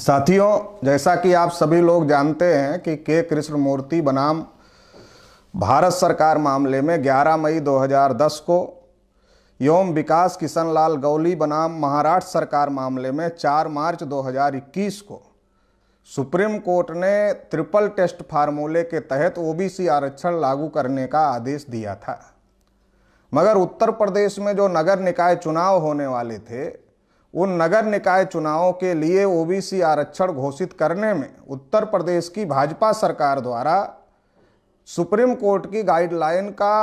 साथियों जैसा कि आप सभी लोग जानते हैं कि के कृष्णमूर्ति बनाम भारत सरकार मामले में 11 मई 2010 को यौम विकास किशन लाल गौली बनाम महाराष्ट्र सरकार मामले में 4 मार्च 2021 को सुप्रीम कोर्ट ने ट्रिपल टेस्ट फार्मूले के तहत ओबीसी आरक्षण लागू करने का आदेश दिया था मगर उत्तर प्रदेश में जो नगर निकाय चुनाव होने वाले थे उन नगर निकाय चुनावों के लिए ओबीसी आरक्षण घोषित करने में उत्तर प्रदेश की भाजपा सरकार द्वारा सुप्रीम कोर्ट की गाइडलाइन का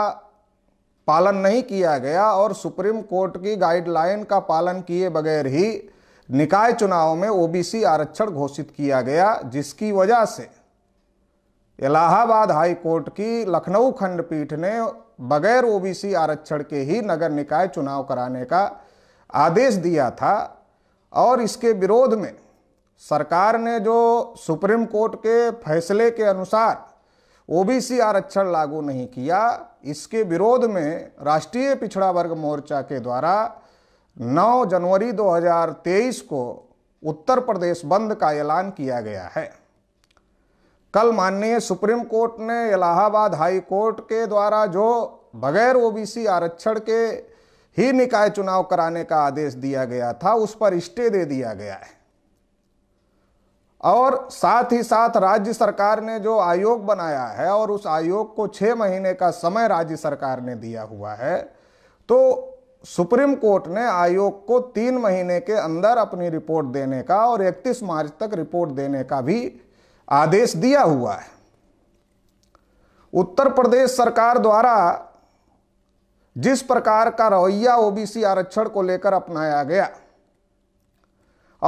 पालन नहीं किया गया और सुप्रीम कोर्ट की गाइडलाइन का पालन किए बगैर ही निकाय चुनाव में ओबीसी आरक्षण घोषित किया गया जिसकी वजह से इलाहाबाद हाई कोर्ट की लखनऊ खंडपीठ ने बगैर ओबीसी आरक्षण के ही नगर निकाय चुनाव कराने का आदेश दिया था और इसके विरोध में सरकार ने जो सुप्रीम कोर्ट के फैसले के अनुसार ओबीसी आरक्षण लागू नहीं किया इसके विरोध में राष्ट्रीय पिछड़ा वर्ग मोर्चा के द्वारा 9 जनवरी 2023 को उत्तर प्रदेश बंद का ऐलान किया गया है कल माननीय सुप्रीम कोर्ट ने इलाहाबाद हाई कोर्ट के द्वारा जो बगैर ओबीसी आरक्षण के ही निकाय चुनाव कराने का आदेश दिया गया था उस पर स्टे दे दिया गया है और साथ ही साथ राज्य सरकार ने जो आयोग बनाया है और उस आयोग को छह महीने का समय राज्य सरकार ने दिया हुआ है तो सुप्रीम कोर्ट ने आयोग को तीन महीने के अंदर अपनी रिपोर्ट देने का और 31 मार्च तक रिपोर्ट देने का भी आदेश दिया हुआ है उत्तर प्रदेश सरकार द्वारा जिस प्रकार का रवैया ओबीसी आरक्षण को लेकर अपनाया गया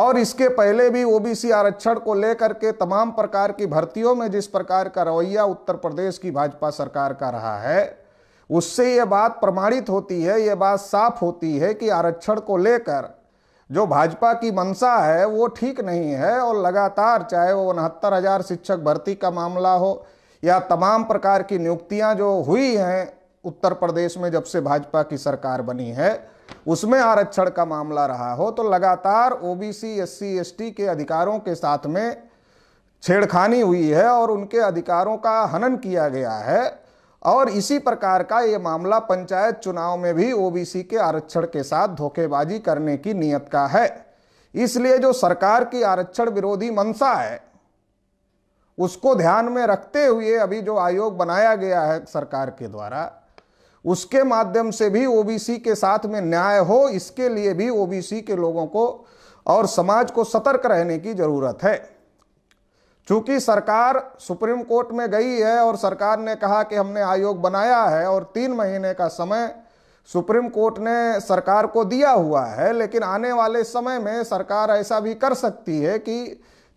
और इसके पहले भी ओबीसी आरक्षण को लेकर के तमाम प्रकार की भर्तियों में जिस प्रकार का रवैया उत्तर प्रदेश की भाजपा सरकार का रहा है उससे ये बात प्रमाणित होती है ये बात साफ होती है कि आरक्षण को लेकर जो भाजपा की मंशा है वो ठीक नहीं है और लगातार चाहे वो उनहत्तर हज़ार शिक्षक भर्ती का मामला हो या तमाम प्रकार की नियुक्तियां जो हुई हैं उत्तर प्रदेश में जब से भाजपा की सरकार बनी है उसमें आरक्षण का मामला रहा हो तो लगातार ओबीसी एससी एसटी के अधिकारों के साथ में छेड़खानी हुई है और उनके अधिकारों का हनन किया गया है और इसी प्रकार का ये मामला पंचायत चुनाव में भी ओबीसी के आरक्षण के साथ धोखेबाजी करने की नीयत का है इसलिए जो सरकार की आरक्षण विरोधी मंशा है उसको ध्यान में रखते हुए अभी जो आयोग बनाया गया है सरकार के द्वारा उसके माध्यम से भी ओबीसी के साथ में न्याय हो इसके लिए भी ओबीसी के लोगों को और समाज को सतर्क रहने की जरूरत है चूंकि सरकार सुप्रीम कोर्ट में गई है और सरकार ने कहा कि हमने आयोग बनाया है और तीन महीने का समय सुप्रीम कोर्ट ने सरकार को दिया हुआ है लेकिन आने वाले समय में सरकार ऐसा भी कर सकती है कि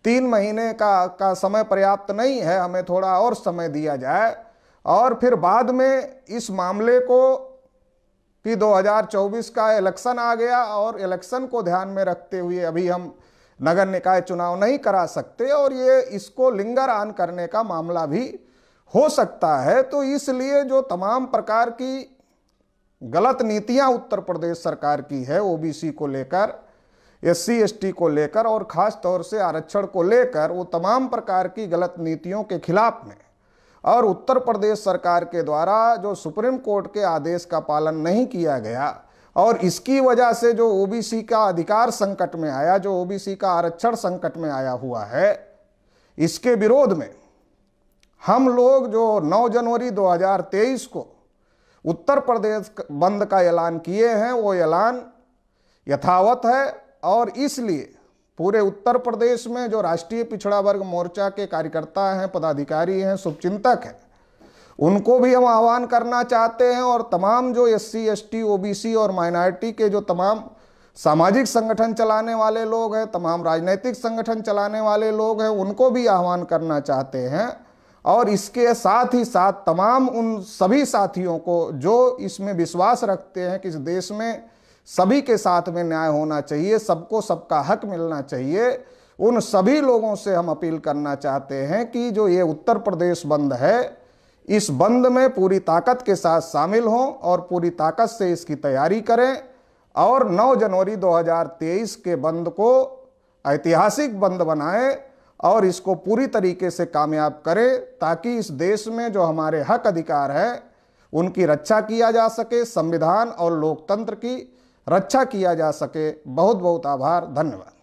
तीन महीने का का समय पर्याप्त नहीं है हमें थोड़ा और समय दिया जाए और फिर बाद में इस मामले को कि 2024 का इलेक्शन आ गया और इलेक्शन को ध्यान में रखते हुए अभी हम नगर निकाय चुनाव नहीं करा सकते और ये इसको लिंगर आन करने का मामला भी हो सकता है तो इसलिए जो तमाम प्रकार की गलत नीतियां उत्तर प्रदेश सरकार की है ओबीसी को लेकर एस सी को लेकर और ख़ास तौर से आरक्षण को लेकर वो तमाम प्रकार की गलत नीतियों के खिलाफ में और उत्तर प्रदेश सरकार के द्वारा जो सुप्रीम कोर्ट के आदेश का पालन नहीं किया गया और इसकी वजह से जो ओबीसी का अधिकार संकट में आया जो ओबीसी का आरक्षण संकट में आया हुआ है इसके विरोध में हम लोग जो 9 जनवरी 2023 को उत्तर प्रदेश बंद का ऐलान किए हैं वो ऐलान यथावत है और इसलिए पूरे उत्तर प्रदेश में जो राष्ट्रीय पिछड़ा वर्ग मोर्चा के कार्यकर्ता हैं पदाधिकारी हैं शुभचिंतक हैं उनको भी हम आह्वान करना चाहते हैं और तमाम जो S C S T O B C और माइनॉरिटी के जो तमाम सामाजिक संगठन चलाने वाले लोग हैं तमाम राजनीतिक संगठन चलाने वाले लोग हैं उनको भी आह्वान करना चाहते हैं और इसके साथ ही साथ तमाम उन सभी साथियों को जो इसमें विश्वास रखते हैं कि इस देश में सभी के साथ में न्याय होना चाहिए सबको सबका हक मिलना चाहिए उन सभी लोगों से हम अपील करना चाहते हैं कि जो ये उत्तर प्रदेश बंद है इस बंद में पूरी ताकत के साथ शामिल हों और पूरी ताकत से इसकी तैयारी करें और 9 जनवरी 2023 के बंद को ऐतिहासिक बंद बनाएं और इसको पूरी तरीके से कामयाब करें ताकि इस देश में जो हमारे हक अधिकार हैं उनकी रक्षा किया जा सके संविधान और लोकतंत्र की रक्षा किया जा सके बहुत बहुत आभार धन्यवाद